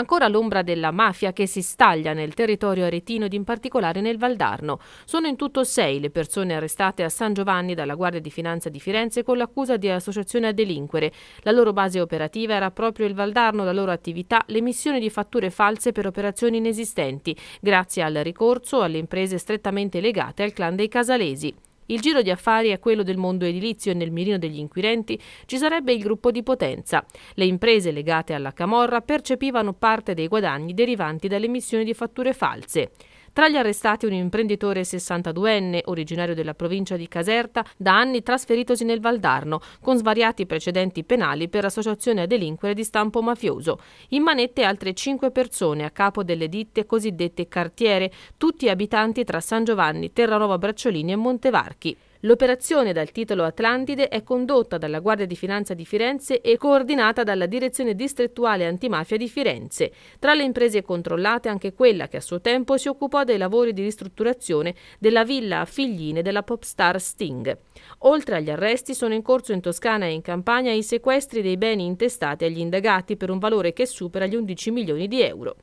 Ancora l'ombra della mafia che si staglia nel territorio aretino ed in particolare nel Valdarno. Sono in tutto sei le persone arrestate a San Giovanni dalla Guardia di Finanza di Firenze con l'accusa di associazione a delinquere. La loro base operativa era proprio il Valdarno, la loro attività l'emissione di fatture false per operazioni inesistenti, grazie al ricorso alle imprese strettamente legate al clan dei Casalesi. Il giro di affari è quello del mondo edilizio e nel mirino degli inquirenti ci sarebbe il gruppo di potenza. Le imprese legate alla Camorra percepivano parte dei guadagni derivanti dalle emissioni di fatture false. Tra gli arrestati un imprenditore 62enne, originario della provincia di Caserta, da anni trasferitosi nel Valdarno, con svariati precedenti penali per associazione a delinquere di stampo mafioso. In manette altre cinque persone a capo delle ditte cosiddette cartiere, tutti abitanti tra San Giovanni, Terranova Bracciolini e Montevarchi. L'operazione dal titolo Atlantide è condotta dalla Guardia di Finanza di Firenze e coordinata dalla Direzione Distrettuale Antimafia di Firenze. Tra le imprese controllate anche quella che a suo tempo si occupò dei lavori di ristrutturazione della villa a Figline della popstar Sting. Oltre agli arresti sono in corso in Toscana e in Campania i sequestri dei beni intestati agli indagati per un valore che supera gli 11 milioni di euro.